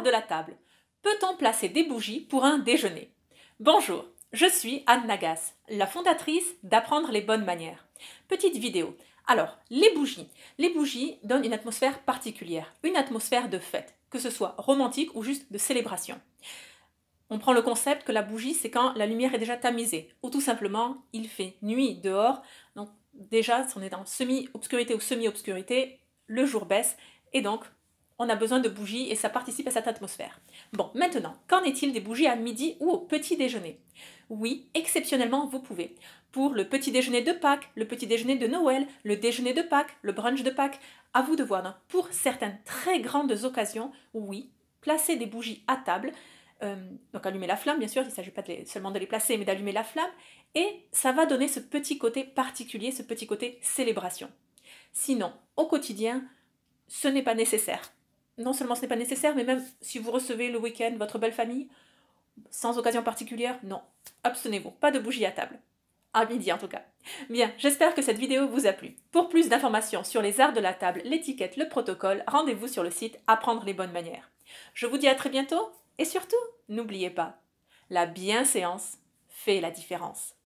de la table. Peut-on placer des bougies pour un déjeuner Bonjour, je suis Anne Nagas, la fondatrice d'Apprendre les bonnes manières. Petite vidéo. Alors, les bougies. Les bougies donnent une atmosphère particulière, une atmosphère de fête, que ce soit romantique ou juste de célébration. On prend le concept que la bougie, c'est quand la lumière est déjà tamisée, ou tout simplement, il fait nuit dehors. Donc déjà, si on est dans semi-obscurité ou semi-obscurité, le jour baisse, et donc on a besoin de bougies et ça participe à cette atmosphère. Bon, maintenant, qu'en est-il des bougies à midi ou au petit déjeuner Oui, exceptionnellement, vous pouvez. Pour le petit déjeuner de Pâques, le petit déjeuner de Noël, le déjeuner de Pâques, le brunch de Pâques, à vous de voir. Hein. Pour certaines très grandes occasions, oui, placer des bougies à table, euh, donc allumer la flamme, bien sûr, il ne s'agit pas seulement de les placer, mais d'allumer la flamme, et ça va donner ce petit côté particulier, ce petit côté célébration. Sinon, au quotidien, ce n'est pas nécessaire non seulement ce n'est pas nécessaire, mais même si vous recevez le week-end votre belle famille, sans occasion particulière, non, abstenez-vous, pas de bougie à table. À midi en tout cas. Bien, j'espère que cette vidéo vous a plu. Pour plus d'informations sur les arts de la table, l'étiquette, le protocole, rendez-vous sur le site Apprendre les bonnes manières. Je vous dis à très bientôt et surtout, n'oubliez pas, la bienséance fait la différence.